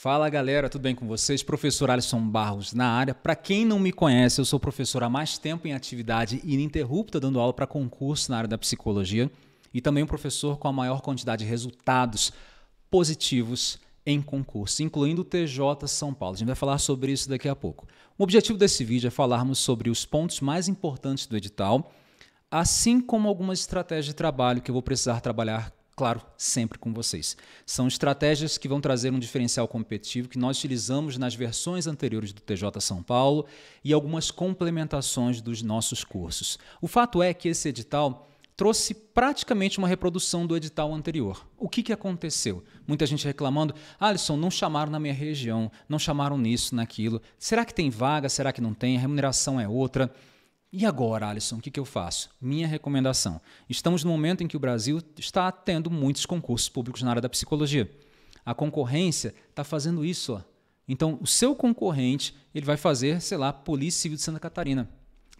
Fala galera, tudo bem com vocês? Professor Alisson Barros na área. Para quem não me conhece, eu sou professor há mais tempo em atividade ininterrupta, dando aula para concurso na área da psicologia e também um professor com a maior quantidade de resultados positivos em concurso, incluindo o TJ São Paulo. A gente vai falar sobre isso daqui a pouco. O objetivo desse vídeo é falarmos sobre os pontos mais importantes do edital, assim como algumas estratégias de trabalho que eu vou precisar trabalhar claro, sempre com vocês. São estratégias que vão trazer um diferencial competitivo que nós utilizamos nas versões anteriores do TJ São Paulo e algumas complementações dos nossos cursos. O fato é que esse edital trouxe praticamente uma reprodução do edital anterior. O que, que aconteceu? Muita gente reclamando: Alisson, não chamaram na minha região, não chamaram nisso, naquilo. Será que tem vaga? Será que não tem? A remuneração é outra. E agora, Alisson, o que, que eu faço? Minha recomendação. Estamos no momento em que o Brasil está tendo muitos concursos públicos na área da psicologia. A concorrência está fazendo isso. Ó. Então, o seu concorrente ele vai fazer, sei lá, Polícia Civil de Santa Catarina.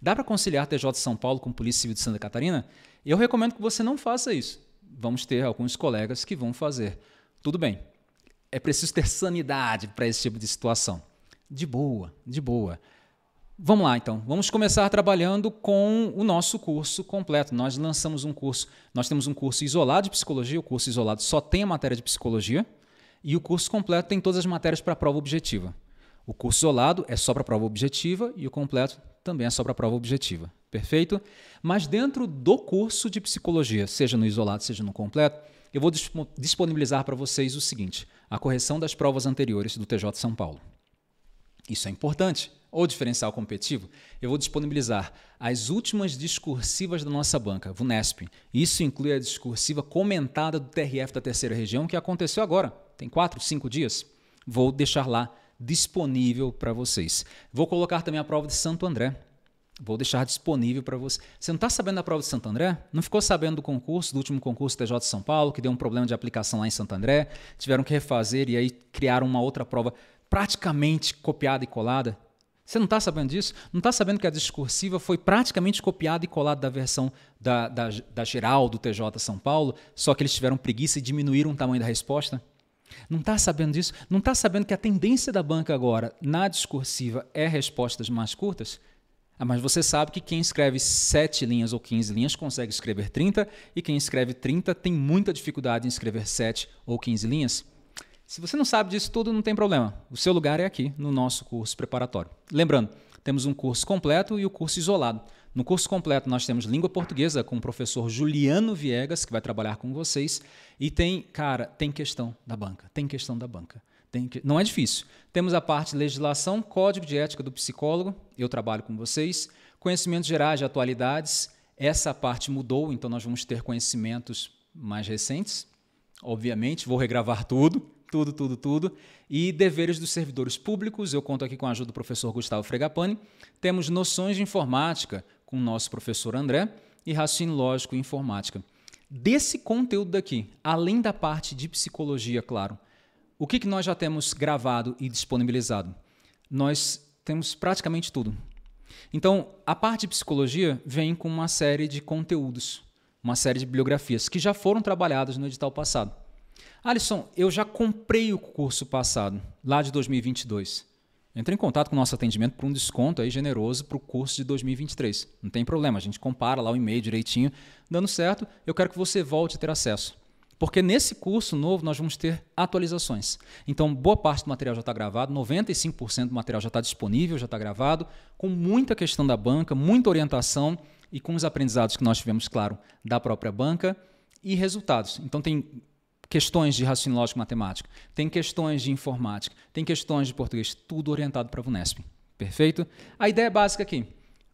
Dá para conciliar TJ de São Paulo com Polícia Civil de Santa Catarina? Eu recomendo que você não faça isso. Vamos ter alguns colegas que vão fazer. Tudo bem. É preciso ter sanidade para esse tipo de situação. De boa, de boa. Vamos lá, então. Vamos começar trabalhando com o nosso curso completo. Nós lançamos um curso, nós temos um curso isolado de psicologia, o curso isolado só tem a matéria de psicologia, e o curso completo tem todas as matérias para a prova objetiva. O curso isolado é só para a prova objetiva e o completo também é só para a prova objetiva. Perfeito? Mas dentro do curso de psicologia, seja no isolado, seja no completo, eu vou disponibilizar para vocês o seguinte: a correção das provas anteriores do TJ São Paulo. Isso é importante. Ou diferencial competitivo, eu vou disponibilizar as últimas discursivas da nossa banca, VUNESP. Isso inclui a discursiva comentada do TRF da terceira região, que aconteceu agora, tem quatro, cinco dias. Vou deixar lá disponível para vocês. Vou colocar também a prova de Santo André. Vou deixar disponível para você. Você não está sabendo da prova de Santo André? Não ficou sabendo do concurso, do último concurso TJ de São Paulo, que deu um problema de aplicação lá em Santo André? Tiveram que refazer e aí criaram uma outra prova praticamente copiada e colada. Você não está sabendo disso? Não está sabendo que a discursiva foi praticamente copiada e colada da versão da, da, da geral do TJ São Paulo, só que eles tiveram preguiça e diminuíram o tamanho da resposta? Não está sabendo disso? Não está sabendo que a tendência da banca agora na discursiva é respostas mais curtas? Ah, mas você sabe que quem escreve 7 linhas ou 15 linhas consegue escrever 30 e quem escreve 30 tem muita dificuldade em escrever 7 ou 15 linhas? Se você não sabe disso tudo, não tem problema. O seu lugar é aqui, no nosso curso preparatório. Lembrando, temos um curso completo e o um curso isolado. No curso completo, nós temos língua portuguesa com o professor Juliano Viegas, que vai trabalhar com vocês. E tem, cara, tem questão da banca. Tem questão da banca. Que... Não é difícil. Temos a parte legislação, código de ética do psicólogo. Eu trabalho com vocês. Conhecimentos gerais de atualidades. Essa parte mudou, então nós vamos ter conhecimentos mais recentes. Obviamente, vou regravar tudo tudo, tudo, tudo. E deveres dos servidores públicos, eu conto aqui com a ajuda do professor Gustavo Fregapani. Temos noções de informática com o nosso professor André e raciocínio lógico e informática. Desse conteúdo daqui, além da parte de psicologia, claro, o que, que nós já temos gravado e disponibilizado? Nós temos praticamente tudo. Então, a parte de psicologia vem com uma série de conteúdos, uma série de bibliografias que já foram trabalhadas no edital passado. Alisson, eu já comprei o curso passado, lá de 2022. Entre em contato com o nosso atendimento por um desconto aí generoso para o curso de 2023. Não tem problema, a gente compara lá o e-mail direitinho. Dando certo, eu quero que você volte a ter acesso. Porque nesse curso novo nós vamos ter atualizações. Então, boa parte do material já está gravado, 95% do material já está disponível, já está gravado, com muita questão da banca, muita orientação e com os aprendizados que nós tivemos, claro, da própria banca e resultados. Então, tem questões de raciocínio lógico matemático, tem questões de informática, tem questões de português, tudo orientado para a VUNESP. Perfeito? A ideia básica aqui,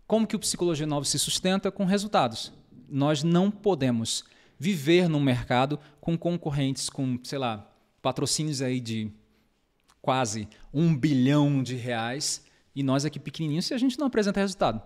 como que o Psicologia Nova se sustenta com resultados? Nós não podemos viver num mercado com concorrentes com, sei lá, patrocínios aí de quase um bilhão de reais e nós aqui pequenininhos e a gente não apresenta resultado.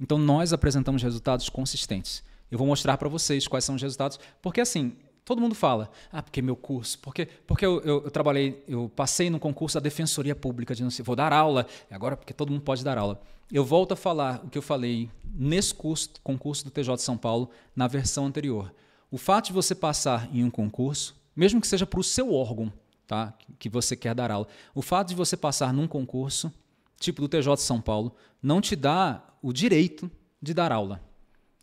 Então nós apresentamos resultados consistentes. Eu vou mostrar para vocês quais são os resultados, porque assim, Todo mundo fala, ah, porque meu curso, porque, porque eu, eu, eu trabalhei, eu passei no concurso da Defensoria Pública de não sei, vou dar aula, agora porque todo mundo pode dar aula. Eu volto a falar o que eu falei nesse curso, concurso do TJ de São Paulo, na versão anterior. O fato de você passar em um concurso, mesmo que seja para o seu órgão, tá? que você quer dar aula, o fato de você passar num concurso, tipo do TJ de São Paulo, não te dá o direito de dar aula.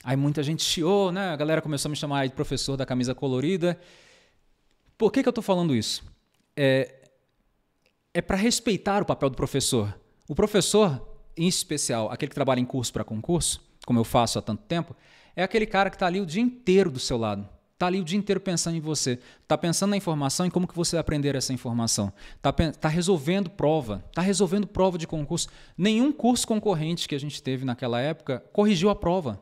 Aí muita gente chiou, né? A galera começou a me chamar de professor da camisa colorida. Por que, que eu estou falando isso? É, é para respeitar o papel do professor. O professor, em especial, aquele que trabalha em curso para concurso, como eu faço há tanto tempo, é aquele cara que está ali o dia inteiro do seu lado. Está ali o dia inteiro pensando em você. Está pensando na informação e como que você vai aprender essa informação. Está tá resolvendo prova. Está resolvendo prova de concurso. Nenhum curso concorrente que a gente teve naquela época corrigiu a prova.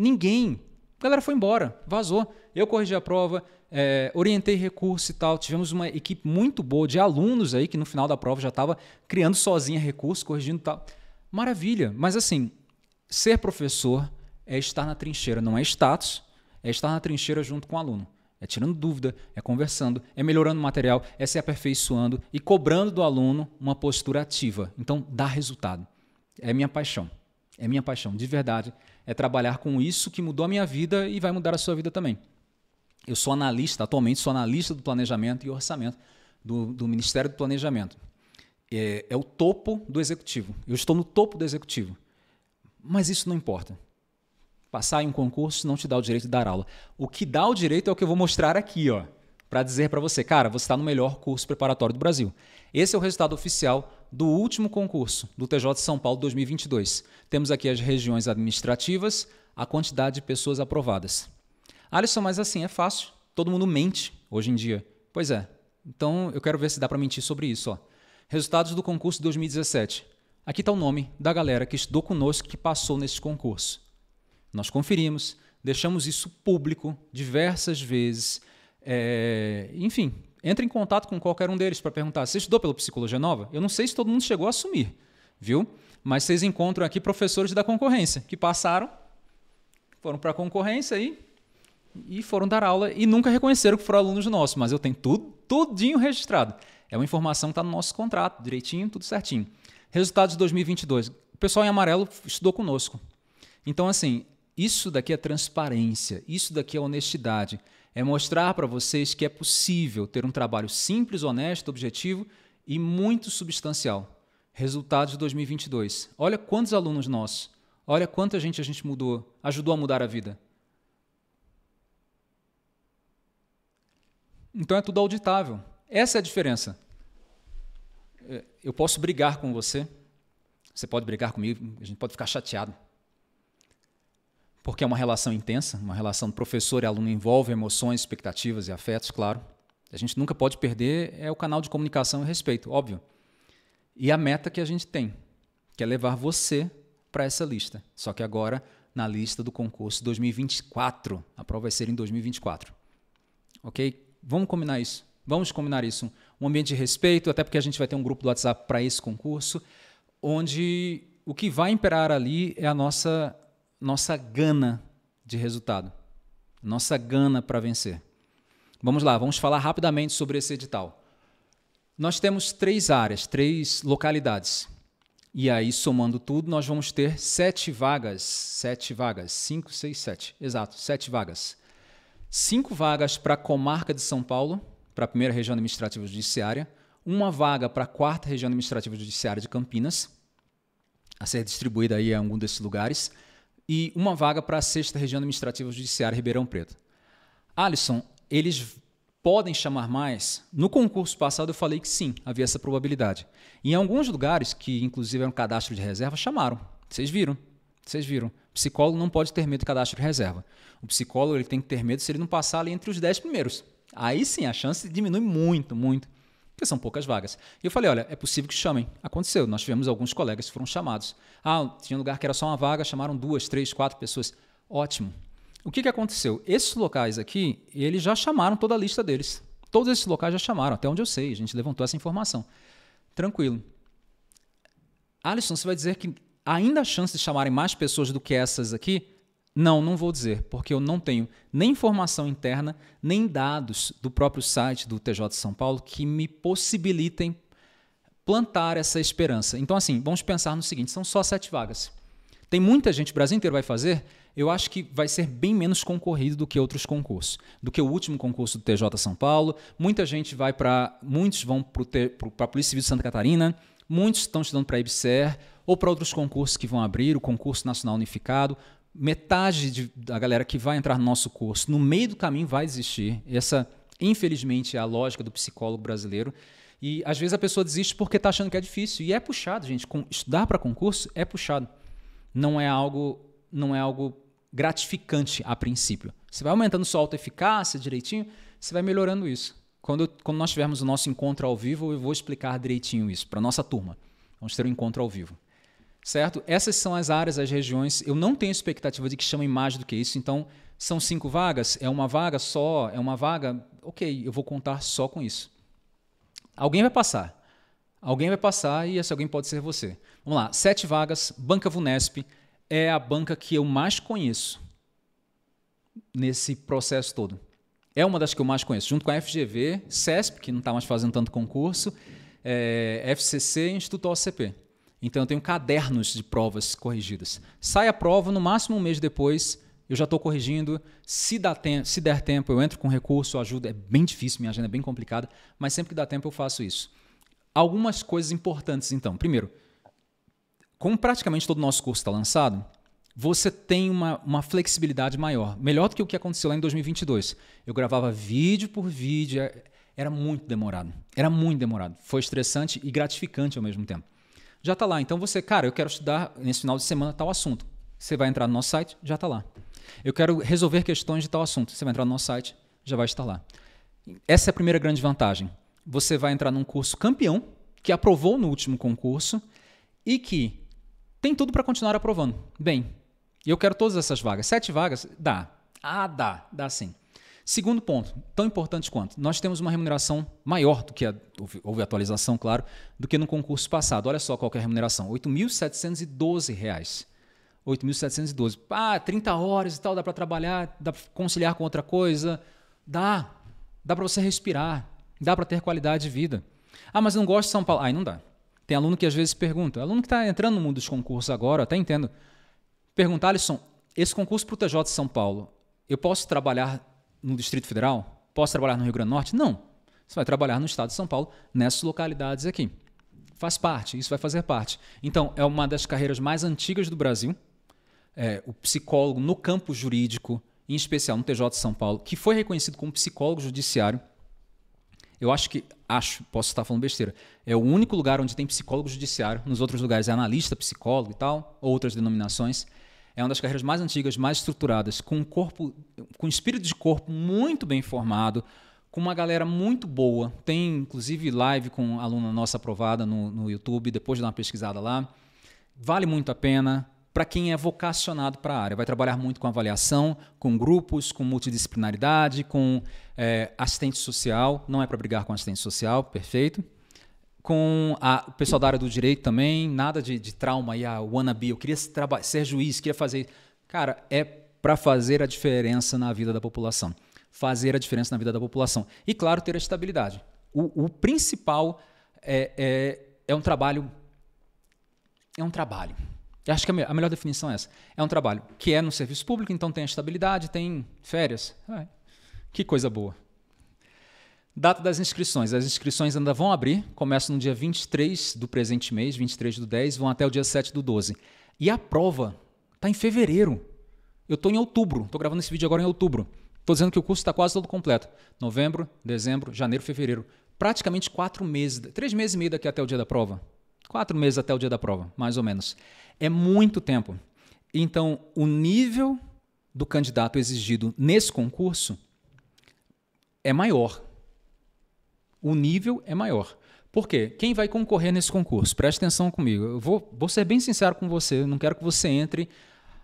Ninguém. A galera foi embora, vazou. Eu corrigi a prova, é, orientei recurso e tal. Tivemos uma equipe muito boa de alunos aí que no final da prova já estava criando sozinha recurso, corrigindo e tal. Maravilha. Mas assim, ser professor é estar na trincheira, não é status, é estar na trincheira junto com o aluno. É tirando dúvida, é conversando, é melhorando o material, é se aperfeiçoando e cobrando do aluno uma postura ativa. Então, dá resultado. É minha paixão. É minha paixão, de verdade é trabalhar com isso que mudou a minha vida e vai mudar a sua vida também. Eu sou analista, atualmente sou analista do planejamento e orçamento do, do Ministério do Planejamento. É, é o topo do executivo. Eu estou no topo do executivo. Mas isso não importa. Passar em um concurso não te dá o direito de dar aula. O que dá o direito é o que eu vou mostrar aqui, ó, para dizer para você, cara, você está no melhor curso preparatório do Brasil. Esse é o resultado oficial do último concurso do TJ de São Paulo 2022. Temos aqui as regiões administrativas, a quantidade de pessoas aprovadas. Alisson, mas assim é fácil, todo mundo mente hoje em dia. Pois é. Então eu quero ver se dá para mentir sobre isso, ó. Resultados do concurso 2017. Aqui está o nome da galera que estudou conosco que passou nesse concurso. Nós conferimos, deixamos isso público diversas vezes. É... Enfim, entre em contato com qualquer um deles para perguntar: você estudou pela Psicologia Nova? Eu não sei se todo mundo chegou a assumir, viu? Mas vocês encontram aqui professores da concorrência que passaram, foram para a concorrência e, e foram dar aula e nunca reconheceram que foram alunos nossos, mas eu tenho tudo, tudinho registrado. É uma informação que está no nosso contrato, direitinho, tudo certinho. Resultados de 2022. O pessoal em amarelo estudou conosco. Então, assim, isso daqui é transparência, isso daqui é honestidade é mostrar para vocês que é possível ter um trabalho simples, honesto, objetivo e muito substancial. Resultados de 2022. Olha quantos alunos nossos, olha quanta gente a gente mudou, ajudou a mudar a vida. Então é tudo auditável. Essa é a diferença. É, eu posso brigar com você, você pode brigar comigo, a gente pode ficar chateado porque é uma relação intensa, uma relação de professor e aluno envolve emoções, expectativas e afetos, claro. A gente nunca pode perder é o canal de comunicação e respeito, óbvio. E a meta que a gente tem, que é levar você para essa lista. Só que agora na lista do concurso 2024. A prova vai ser em 2024. OK? Vamos combinar isso. Vamos combinar isso. Um ambiente de respeito, até porque a gente vai ter um grupo do WhatsApp para esse concurso, onde o que vai imperar ali é a nossa nossa gana de resultado, nossa gana para vencer. Vamos lá, vamos falar rapidamente sobre esse edital. Nós temos três áreas, três localidades. E aí, somando tudo, nós vamos ter sete vagas. Sete vagas. Cinco, seis, sete. Exato, sete vagas. Cinco vagas para a comarca de São Paulo, para a primeira região administrativa judiciária. Uma vaga para a quarta região administrativa judiciária de Campinas, a ser distribuída aí em algum desses lugares e uma vaga para a sexta região administrativa judiciária Ribeirão Preto. Alisson, eles podem chamar mais? No concurso passado eu falei que sim, havia essa probabilidade. Em alguns lugares, que inclusive eram é cadastro de reserva, chamaram. Vocês viram? Vocês viram? O psicólogo não pode ter medo do cadastro de reserva. O psicólogo ele tem que ter medo se ele não passar ali entre os 10 primeiros. Aí sim, a chance diminui muito, muito porque são poucas vagas. E eu falei, olha, é possível que chamem. Aconteceu, nós tivemos alguns colegas que foram chamados. Ah, tinha lugar que era só uma vaga, chamaram duas, três, quatro pessoas. Ótimo. O que, que aconteceu? Esses locais aqui, eles já chamaram toda a lista deles. Todos esses locais já chamaram, até onde eu sei, a gente levantou essa informação. Tranquilo. Alisson, você vai dizer que ainda há chance de chamarem mais pessoas do que essas aqui? Não, não vou dizer, porque eu não tenho nem informação interna, nem dados do próprio site do TJ de São Paulo que me possibilitem plantar essa esperança. Então, assim, vamos pensar no seguinte: são só sete vagas. Tem muita gente, o Brasil inteiro vai fazer, eu acho que vai ser bem menos concorrido do que outros concursos, do que o último concurso do TJ São Paulo. Muita gente vai para. Muitos vão para a Polícia Civil de Santa Catarina, muitos estão estudando para a IBSER ou para outros concursos que vão abrir, o Concurso Nacional Unificado metade de, da galera que vai entrar no nosso curso, no meio do caminho vai desistir Essa, infelizmente, é a lógica do psicólogo brasileiro. E às vezes a pessoa desiste porque está achando que é difícil. E é puxado, gente. Com, estudar para concurso é puxado. Não é algo, não é algo gratificante a princípio. Você vai aumentando sua autoeficácia direitinho, você vai melhorando isso. Quando, quando nós tivermos o nosso encontro ao vivo, eu vou explicar direitinho isso para nossa turma. Vamos ter um encontro ao vivo certo? Essas são as áreas, as regiões. Eu não tenho expectativa de que chamem mais do que isso. Então, são cinco vagas? É uma vaga só? É uma vaga? Ok, eu vou contar só com isso. Alguém vai passar. Alguém vai passar e esse alguém pode ser você. Vamos lá, sete vagas, Banca Vunesp é a banca que eu mais conheço nesse processo todo. É uma das que eu mais conheço, junto com a FGV, CESP, que não está mais fazendo tanto concurso, é, FCC e Instituto OCP. Então eu tenho cadernos de provas corrigidas. Sai a prova, no máximo um mês depois, eu já estou corrigindo. Se, dá se der tempo, eu entro com recurso, ajuda. É bem difícil, minha agenda é bem complicada, mas sempre que dá tempo eu faço isso. Algumas coisas importantes, então. Primeiro, como praticamente todo o nosso curso está lançado, você tem uma, uma, flexibilidade maior. Melhor do que o que aconteceu lá em 2022. Eu gravava vídeo por vídeo, é, era muito demorado. Era muito demorado. Foi estressante e gratificante ao mesmo tempo já está lá. Então você, cara, eu quero estudar nesse final de semana tal assunto. Você vai entrar no nosso site, já está lá. Eu quero resolver questões de tal assunto. Você vai entrar no nosso site, já vai estar lá. Essa é a primeira grande vantagem. Você vai entrar num curso campeão, que aprovou no último concurso e que tem tudo para continuar aprovando. Bem, eu quero todas essas vagas. Sete vagas? Dá. Ah, dá. Dá sim. Segundo ponto, tão importante quanto, nós temos uma remuneração maior do que a, houve atualização, claro, do que no concurso passado. Olha só qual é a remuneração, R$ 8.712. 8.712. Ah, 30 horas e tal, dá para trabalhar, dá para conciliar com outra coisa. Dá. Dá para você respirar, dá para ter qualidade de vida. Ah, mas eu não gosto de São Paulo. Aí não dá. Tem aluno que às vezes pergunta, é aluno que está entrando no mundo dos concursos agora, até entendo. Perguntar, Alisson, esse concurso para o TJ de São Paulo, eu posso trabalhar no Distrito Federal? Posso trabalhar no Rio Grande do Norte? Não. Você vai trabalhar no estado de São Paulo, nessas localidades aqui. Faz parte, isso vai fazer parte. Então, é uma das carreiras mais antigas do Brasil. É, o psicólogo no campo jurídico, em especial no TJ de São Paulo, que foi reconhecido como psicólogo judiciário. Eu acho que, acho, posso estar falando besteira, é o único lugar onde tem psicólogo judiciário. Nos outros lugares é analista, psicólogo e tal, outras denominações. É uma das carreiras mais antigas, mais estruturadas, com um corpo com espírito de corpo muito bem formado, com uma galera muito boa. Tem inclusive live com aluna nossa aprovada no, no YouTube, depois de dar uma pesquisada lá. Vale muito a pena para quem é vocacionado para a área. Vai trabalhar muito com avaliação, com grupos, com multidisciplinaridade, com é, assistente social. Não é para brigar com assistente social, perfeito. Com a, o pessoal da área do direito também, nada de, de trauma e a ah, wannabe. Eu queria ser juiz, queria fazer. Cara, é para fazer a diferença na vida da população. Fazer a diferença na vida da população. E, claro, ter a estabilidade. O, o principal é, é, é, um trabalho. É um trabalho. Eu acho que a, me, a, melhor definição é essa. É um trabalho que é no serviço público, então tem a estabilidade, tem férias. Ai, que coisa boa. Data das inscrições. As inscrições ainda vão abrir, começam no dia 23 do presente mês, 23 do 10, vão até o dia 7 do 12. E a prova está em fevereiro. Eu estou em outubro, estou gravando esse vídeo agora em outubro. Estou dizendo que o curso está quase todo completo. Novembro, dezembro, janeiro, fevereiro. Praticamente quatro meses, três meses e meio daqui até o dia da prova. Quatro meses até o dia da prova, mais ou menos. É muito tempo. Então, o nível do candidato exigido nesse concurso é maior. O nível é maior. Por quê? Quem vai concorrer nesse concurso? Preste atenção comigo. Eu vou, vou ser bem sincero com você. Eu não quero que você entre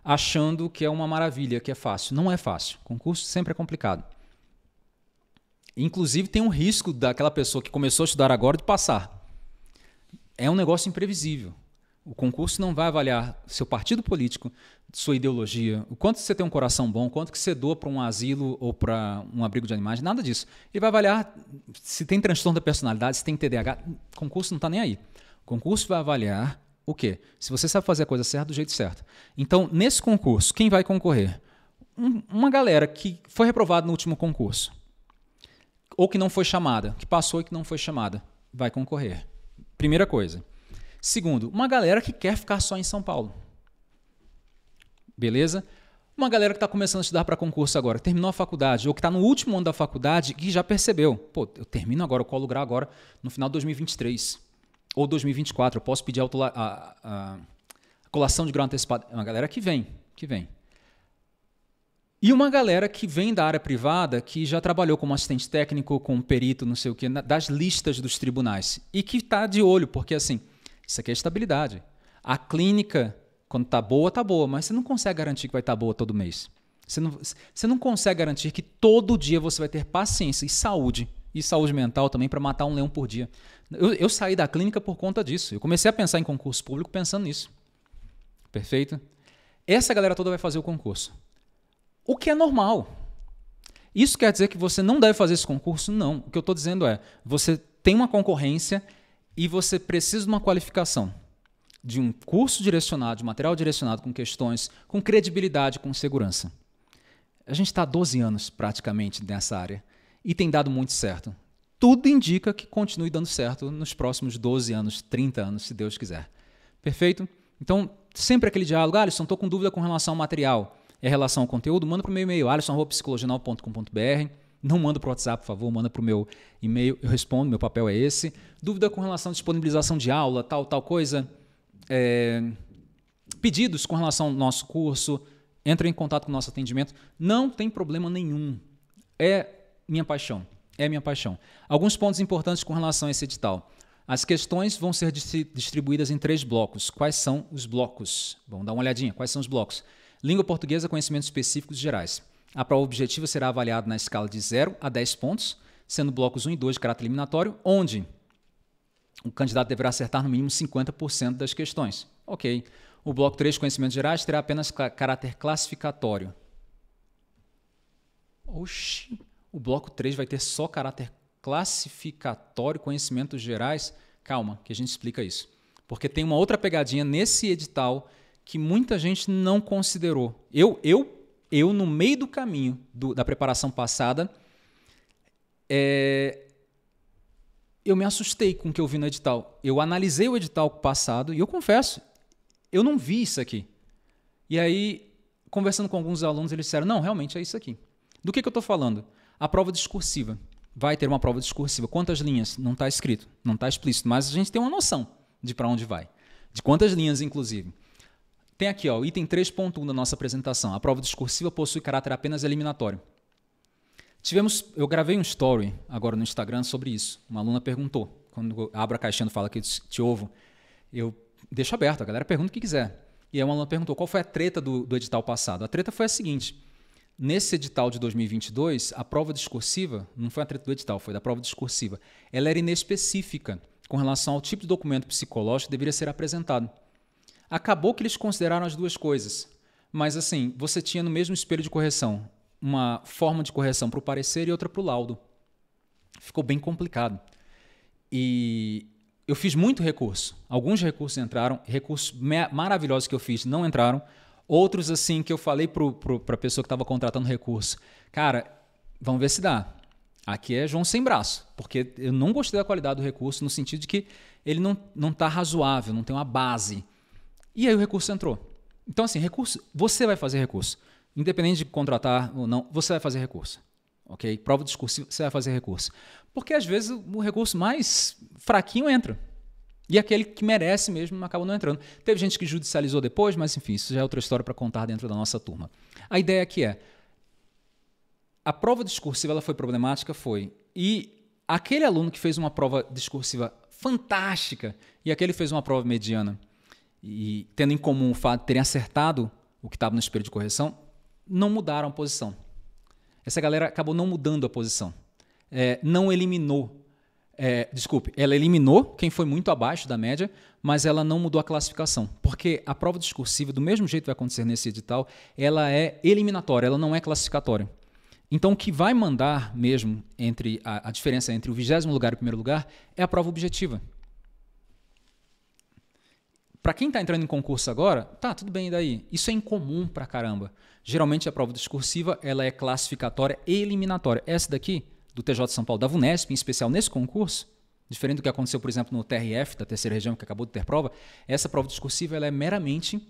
achando que é uma maravilha, que é fácil. Não é fácil. Concurso sempre é complicado. Inclusive, tem um risco daquela pessoa que começou a estudar agora de passar. É um negócio imprevisível. O concurso não vai avaliar seu partido político, sua ideologia, o quanto você tem um coração bom, quanto que você doa para um asilo ou para um abrigo de animais, nada disso. Ele vai avaliar se tem transtorno da personalidade, se tem TDAH. O concurso não está nem aí. O concurso vai avaliar o quê? Se você sabe fazer a coisa certa, do jeito certo. Então, nesse concurso, quem vai concorrer? Um, uma galera que foi reprovada no último concurso. Ou que não foi chamada, que passou e que não foi chamada, vai concorrer. Primeira coisa. Segundo, uma galera que quer ficar só em São Paulo. Beleza? Uma galera que está começando a estudar para concurso agora, terminou a faculdade, ou que está no último ano da faculdade e já percebeu, pô, eu termino agora, eu colo grau agora no final de 2023 ou 2024, eu posso pedir a, a, a, colação de grau É Uma galera que vem, que vem. E uma galera que vem da área privada, que já trabalhou como assistente técnico, como perito, não sei o quê, das listas dos tribunais. E que está de olho, porque assim, isso aqui é estabilidade. A clínica, quando está boa, está boa, mas você não consegue garantir que vai estar tá boa todo mês. Você não, você não consegue garantir que todo dia você vai ter paciência e saúde e saúde mental também para matar um leão por dia. Eu, eu, saí da clínica por conta disso. Eu comecei a pensar em concurso público pensando nisso. Perfeito? Essa galera toda vai fazer o concurso. O que é normal. Isso quer dizer que você não deve fazer esse concurso? Não. O que eu estou dizendo é: você tem uma concorrência e você precisa de uma qualificação. De um curso direcionado, de material direcionado com questões, com credibilidade, com segurança. A gente está há 12 anos praticamente nessa área e tem dado muito certo. Tudo indica que continue dando certo nos próximos 12 anos, 30 anos, se Deus quiser. Perfeito? Então, sempre aquele diálogo, Alisson, estou com dúvida com relação ao material e a relação ao conteúdo, manda para o meu e-mail, alisson.psicologinal.com.br. Não manda para o WhatsApp, por favor, manda para o meu e-mail, eu respondo, meu papel é esse. Dúvida com relação à disponibilização de aula, tal, tal coisa. É... Pedidos com relação ao nosso curso, entra em contato com o nosso atendimento. Não tem problema nenhum. É minha paixão. É minha paixão. Alguns pontos importantes com relação a esse edital. As questões vão ser distribuídas em três blocos. Quais são os blocos? Vamos dar uma olhadinha. Quais são os blocos? Língua portuguesa, conhecimentos específicos gerais. A prova objetiva será avaliada na escala de 0 a 10 pontos, sendo blocos 1 e 2 de caráter eliminatório, onde o candidato deverá acertar no mínimo 50% das questões. Ok. O bloco 3, conhecimentos gerais, terá apenas caráter classificatório. Oxi o bloco 3 vai ter só caráter classificatório, conhecimentos gerais. Calma, que a gente explica isso. Porque tem uma outra pegadinha nesse edital que muita gente não considerou. Eu, eu, eu no meio do caminho do, da preparação passada, é, eu me assustei com o que eu vi no edital. Eu analisei o edital passado e eu confesso, eu não vi isso aqui. E aí, conversando com alguns alunos, eles disseram: não, realmente é isso aqui. Do que, que eu estou falando? A prova discursiva. Vai ter uma prova discursiva. Quantas linhas? Não está escrito, não está explícito, mas a gente tem uma noção de para onde vai. De quantas linhas, inclusive. Tem aqui, ó, item 3.1 da nossa apresentação. A prova discursiva possui caráter apenas eliminatório. Tivemos, eu gravei um story agora no Instagram sobre isso. Uma aluna perguntou, quando abro a caixinha e fala que te ovo, eu deixo aberto, a galera pergunta o que quiser. E aí uma aluna perguntou qual foi a treta do, do edital passado. A treta foi a seguinte: Nesse edital de 2022, a prova discursiva, não foi a treta do edital, foi da prova discursiva, ela era inespecífica com relação ao tipo de documento psicológico que deveria ser apresentado. Acabou que eles consideraram as duas coisas, mas assim, você tinha no mesmo espelho de correção uma forma de correção para o parecer e outra para o laudo. Ficou bem complicado. E eu fiz muito recurso. Alguns recursos entraram, recursos maravilhosos que eu fiz não entraram, Outros, assim, que eu falei pro, pro, pra pessoa que estava contratando recurso, cara, vamos ver se dá. Aqui é João sem braço, porque eu não gostei da qualidade do recurso no sentido de que ele não, não tá razoável, não tem uma base. E aí o recurso entrou. Então, assim, recurso, você vai fazer recurso. Independente de contratar ou não, você vai fazer recurso. Ok? Prova discursiva, você vai fazer recurso. Porque às vezes o recurso mais fraquinho entra. E aquele que merece mesmo acaba não entrando. Teve gente que judicializou depois, mas enfim, isso já é outra história para contar dentro da nossa turma. A ideia aqui é: a prova discursiva ela foi problemática? Foi. E aquele aluno que fez uma prova discursiva fantástica e aquele fez uma prova mediana, e tendo em comum o fato de terem acertado o que estava no espelho de correção, não mudaram a posição. Essa galera acabou não mudando a posição, é, não eliminou é, desculpe, ela eliminou quem foi muito abaixo da média, mas ela não mudou a classificação, porque a prova discursiva, do mesmo jeito que vai acontecer nesse edital, ela é eliminatória, ela não é classificatória. Então, o que vai mandar mesmo entre a, a diferença entre o vigésimo lugar e o primeiro lugar é a prova objetiva. Para quem está entrando em concurso agora, tá, tudo bem, e daí? Isso é incomum pra caramba. Geralmente a prova discursiva ela é classificatória e eliminatória. Essa daqui do TJ São Paulo, da VUNESP, em especial nesse concurso, diferente do que aconteceu, por exemplo, no TRF, da terceira região, que acabou de ter prova, essa prova discursiva ela é meramente,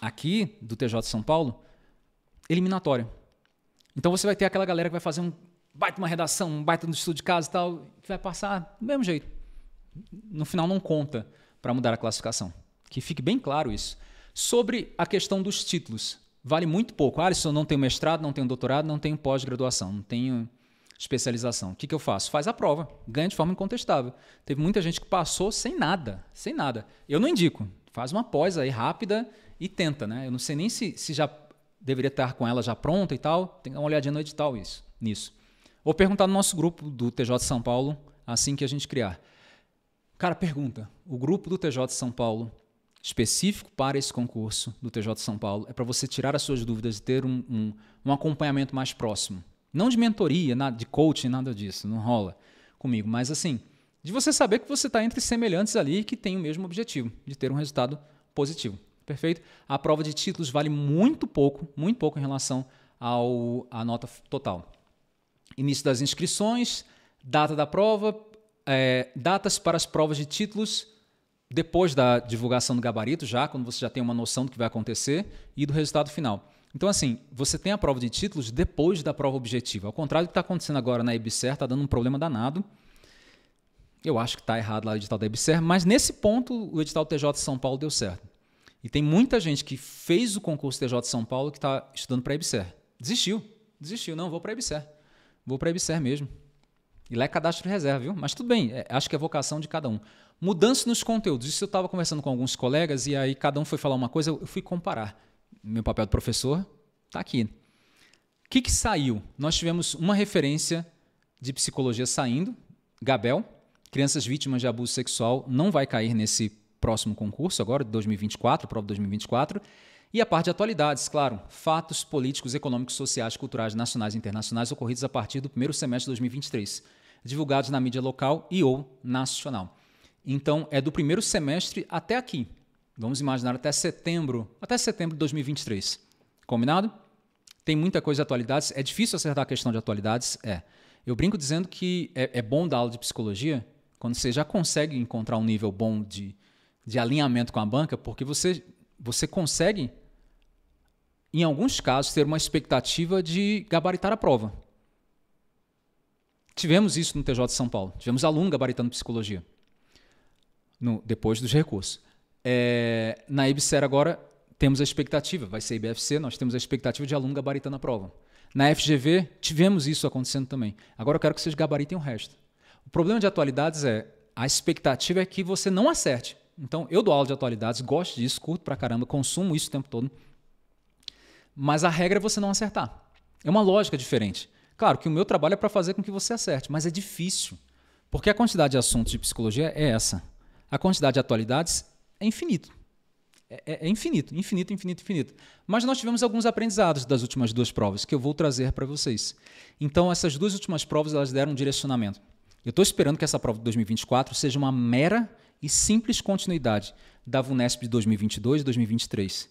aqui do TJ São Paulo, eliminatória. Então você vai ter aquela galera que vai fazer um baita uma redação, um baita no estudo de casa e tal, que vai passar do mesmo jeito. No final não conta para mudar a classificação. Que fique bem claro isso. Sobre a questão dos títulos, vale muito pouco. Alisson, eu não tenho mestrado, não tenho doutorado, não tenho pós-graduação, não tenho especialização. O que, que eu faço? Faz a prova, ganha de forma incontestável. Teve muita gente que passou sem nada, sem nada. Eu não indico. Faz uma pós aí rápida e tenta, né? Eu não sei nem se, se já deveria estar com ela já pronta e tal. Tem que dar uma olhadinha no edital isso, nisso. Vou perguntar no nosso grupo do TJ de São Paulo, assim que a gente criar. Cara, pergunta. O grupo do TJ de São Paulo, específico para esse concurso do TJ de São Paulo, é para você tirar as suas dúvidas e ter um, um, um acompanhamento mais próximo. Não de mentoria, nada, de coaching, nada disso, não rola comigo. Mas assim, de você saber que você está entre semelhantes ali que tem o mesmo objetivo, de ter um resultado positivo. Perfeito? A prova de títulos vale muito pouco, muito pouco em relação ao, à nota total. Início das inscrições, data da prova, é, datas para as provas de títulos depois da divulgação do gabarito, já quando você já tem uma noção do que vai acontecer e do resultado final. Então, assim, você tem a prova de títulos depois da prova objetiva. Ao contrário do que está acontecendo agora na IBSER, está dando um problema danado. Eu acho que está errado lá o edital da IBSER, mas nesse ponto o edital TJ de São Paulo deu certo. E tem muita gente que fez o concurso TJ de São Paulo que está estudando para a IBSER. Desistiu. Desistiu. Não, vou para a IBSER. Vou para a IBSER mesmo. E lá é cadastro de reserva, viu? Mas tudo bem, é, acho que é vocação de cada um. Mudança nos conteúdos. Isso eu estava conversando com alguns colegas e aí cada um foi falar uma coisa, eu fui comparar meu papel de professor está aqui. O que, que saiu? Nós tivemos uma referência de psicologia saindo, Gabel, crianças vítimas de abuso sexual não vai cair nesse próximo concurso agora, de 2024, prova 2024. E a parte de atualidades, claro, fatos políticos, econômicos, sociais, culturais, nacionais e internacionais ocorridos a partir do primeiro semestre de 2023, divulgados na mídia local e ou nacional. Então, é do primeiro semestre até aqui, Vamos imaginar até setembro, até setembro de 2023. Combinado? Tem muita coisa de atualidades. É difícil acertar a questão de atualidades? É. Eu brinco dizendo que é, é bom dar aula de psicologia quando você já consegue encontrar um nível bom de, de alinhamento com a banca, porque você, você consegue, em alguns casos, ter uma expectativa de gabaritar a prova. Tivemos isso no TJ de São Paulo. Tivemos aluno gabaritando psicologia. No, depois dos recursos. É, na IBSER agora temos a expectativa, vai ser IBFC, nós temos a expectativa de aluno gabaritando a prova. Na FGV tivemos isso acontecendo também. Agora eu quero que vocês gabaritem o resto. O problema de atualidades é a expectativa é que você não acerte. Então eu dou aula de atualidades, gosto disso, curto pra caramba, consumo isso o tempo todo. Mas a regra é você não acertar. É uma lógica diferente. Claro que o meu trabalho é para fazer com que você acerte, mas é difícil. Porque a quantidade de assuntos de psicologia é essa. A quantidade de atualidades é infinito. É, é, é infinito, infinito, infinito, infinito. Mas nós tivemos alguns aprendizados das últimas duas provas que eu vou trazer para vocês. Então, essas duas últimas provas elas deram um direcionamento. Eu estou esperando que essa prova de 2024 seja uma mera e simples continuidade da VUNESP de 2022 e 2023.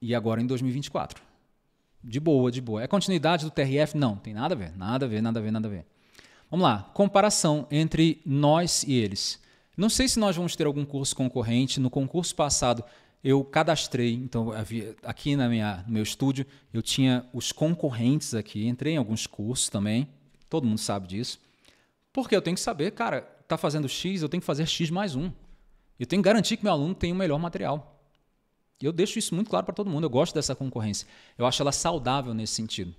E agora em 2024. De boa, de boa. É continuidade do TRF? Não, tem nada a ver, nada a ver, nada a ver, nada a ver. Vamos lá, comparação entre nós e eles. Não sei se nós vamos ter algum curso concorrente. No concurso passado, eu cadastrei, então havia, aqui na minha, no meu estúdio, eu tinha os concorrentes aqui, entrei em alguns cursos também, todo mundo sabe disso. Porque eu tenho que saber, cara, tá fazendo X, eu tenho que fazer X mais um. Eu tenho que garantir que meu aluno tem o melhor material. E eu deixo isso muito claro para todo mundo, eu gosto dessa concorrência. Eu acho ela saudável nesse sentido.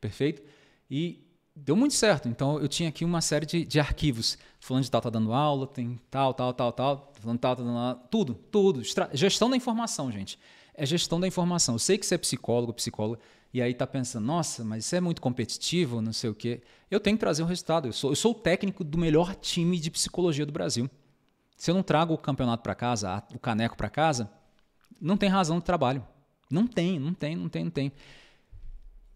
Perfeito? E deu muito certo. Então eu tinha aqui uma série de, de arquivos. Falando de tal, tá dando aula, tem tal, tal, tal, tal, tá falando tal, tá dando aula, tudo, tudo. Extra... Gestão da informação, gente. É gestão da informação. Eu sei que você é psicólogo, psicóloga, e aí tá pensando, nossa, mas isso é muito competitivo, não sei o quê. Eu tenho que trazer um resultado. Eu sou, eu sou o técnico do melhor time de psicologia do Brasil. Se eu não trago o campeonato para casa, o caneco para casa, não tem razão de trabalho. Não tem, não tem, não tem, não tem.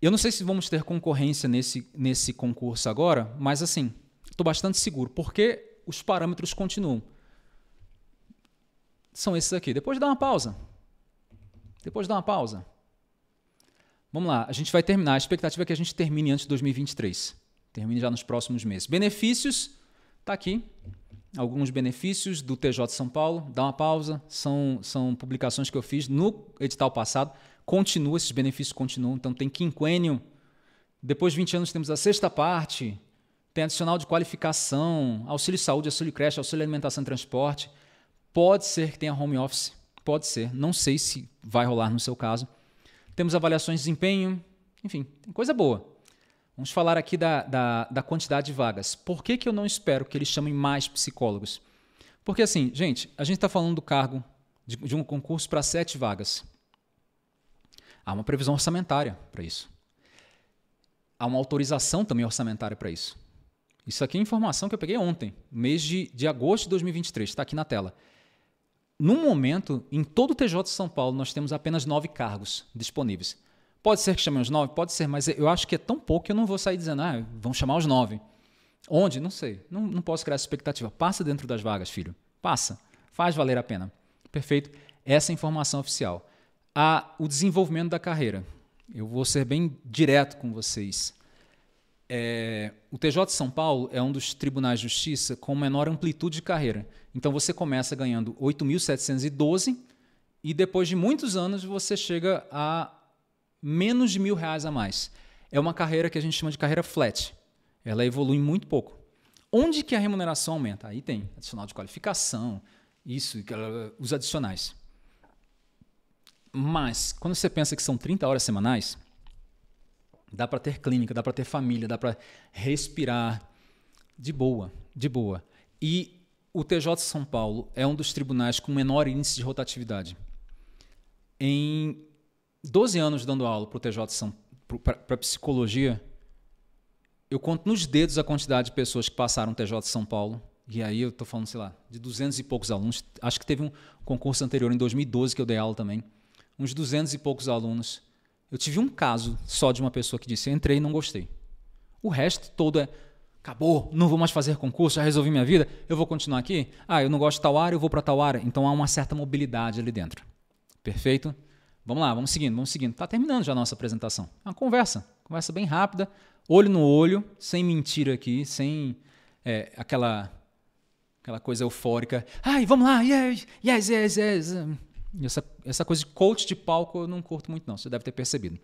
Eu não sei se vamos ter concorrência nesse, nesse concurso agora, mas assim, estou bastante seguro, porque os parâmetros continuam. São esses aqui. Depois dá uma pausa. Depois dá uma pausa. Vamos lá, a gente vai terminar. A expectativa é que a gente termine antes de 2023. Termine já nos próximos meses. Benefícios, está aqui. Alguns benefícios do TJ São Paulo. Dá uma pausa. São, são publicações que eu fiz no edital passado continua, esses benefícios continuam. Então tem quinquênio, depois de 20 anos temos a sexta parte, tem adicional de qualificação, auxílio saúde, auxílio creche, auxílio alimentação e transporte. Pode ser que tenha home office, pode ser. Não sei se vai rolar no seu caso. Temos avaliações de desempenho, enfim, tem coisa boa. Vamos falar aqui da, da, da, quantidade de vagas. Por que, que eu não espero que eles chamem mais psicólogos? Porque assim, gente, a gente está falando do cargo de, de um concurso para sete vagas. Há uma previsão orçamentária para isso. Há uma autorização também orçamentária para isso. Isso aqui é informação que eu peguei ontem, mês de, de agosto de 2023, está aqui na tela. No momento, em todo o TJ de São Paulo, nós temos apenas nove cargos disponíveis. Pode ser que chamem os nove, pode ser, mas eu acho que é tão pouco que eu não vou sair dizendo, ah, vão chamar os nove. Onde? Não sei. Não, não posso criar essa expectativa. Passa dentro das vagas, filho. Passa. Faz valer a pena. Perfeito? Essa é a informação oficial a o desenvolvimento da carreira. Eu vou ser bem direto com vocês. É, o TJ de São Paulo é um dos tribunais de justiça com menor amplitude de carreira. Então você começa ganhando 8.712 e depois de muitos anos você chega a menos de mil reais a mais. É uma carreira que a gente chama de carreira flat. Ela evolui muito pouco. Onde que a remuneração aumenta? Aí tem adicional de qualificação, isso, os adicionais. Mas, quando você pensa que são 30 horas semanais, dá para ter clínica, dá para ter família, dá para respirar de boa, de boa. E o TJ de São Paulo é um dos tribunais com menor índice de rotatividade. Em 12 anos dando aula para o TJ São para psicologia, eu conto nos dedos a quantidade de pessoas que passaram o TJ de São Paulo. E aí eu estou falando, sei lá, de 200 e poucos alunos. Acho que teve um concurso anterior em 2012 que eu dei aula também uns 200 e poucos alunos. Eu tive um caso só de uma pessoa que disse: entrei e não gostei. O resto todo é: acabou, não vou mais fazer concurso, já resolvi minha vida, eu vou continuar aqui. Ah, eu não gosto de tal área, eu vou para tal área. Então há uma certa mobilidade ali dentro. Perfeito? Vamos lá, vamos seguindo, vamos seguindo. Está terminando já a nossa apresentação. É uma conversa, conversa bem rápida, olho no olho, sem mentira aqui, sem é, aquela aquela coisa eufórica. Ai, vamos lá, yes, yes, yes, yes. Essa, essa coisa de coach de palco eu não curto muito, não. Você deve ter percebido.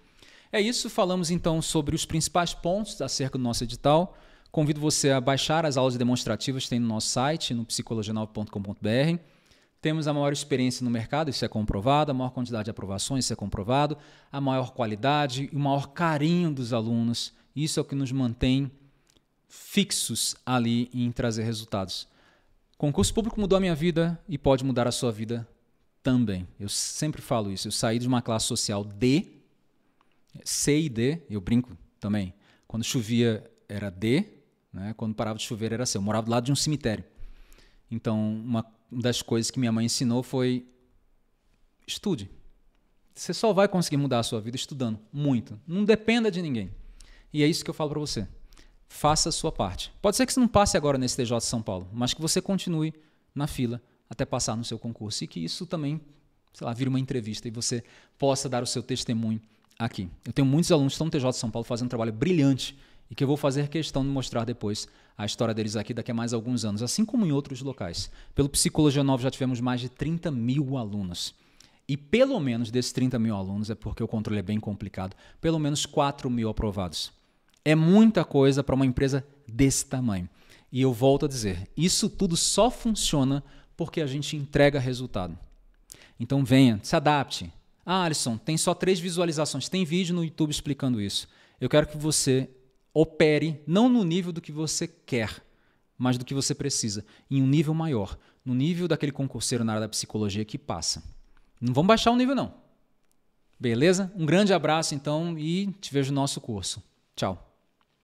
É isso. Falamos então sobre os principais pontos acerca do nosso edital. Convido você a baixar as aulas demonstrativas que tem no nosso site, no psicologinal.com.br. Temos a maior experiência no mercado, isso é comprovado, a maior quantidade de aprovações, isso é comprovado, a maior qualidade e o maior carinho dos alunos. Isso é o que nos mantém fixos ali em trazer resultados. Concurso público mudou a minha vida e pode mudar a sua vida também. Eu sempre falo isso. Eu saí de uma classe social D, C e D, eu brinco também. Quando chovia era D, né? quando parava de chover era C. Eu morava do lado de um cemitério. Então, uma das coisas que minha mãe ensinou foi: estude. Você só vai conseguir mudar a sua vida estudando muito. Não dependa de ninguém. E é isso que eu falo para você. Faça a sua parte. Pode ser que você não passe agora nesse TJ de São Paulo, mas que você continue na fila até passar no seu concurso e que isso também, sei lá, vira uma entrevista e você possa dar o seu testemunho aqui. Eu tenho muitos alunos que estão no TJ de São Paulo fazendo um trabalho brilhante e que eu vou fazer questão de mostrar depois a história deles aqui daqui a mais alguns anos, assim como em outros locais. Pelo Psicologia Nova já tivemos mais de 30 mil alunos. E pelo menos desses 30 mil alunos, é porque o controle é bem complicado, pelo menos 4 mil aprovados. É muita coisa para uma empresa desse tamanho. E eu volto a dizer, isso tudo só funciona porque a gente entrega resultado. Então venha, se adapte. Ah, Alisson, tem só três visualizações. Tem vídeo no YouTube explicando isso. Eu quero que você opere não no nível do que você quer, mas do que você precisa, em um nível maior, no nível daquele concurseiro na área da psicologia que passa. Não vamos baixar o nível, não. Beleza? Um grande abraço, então, e te vejo no nosso curso. Tchau.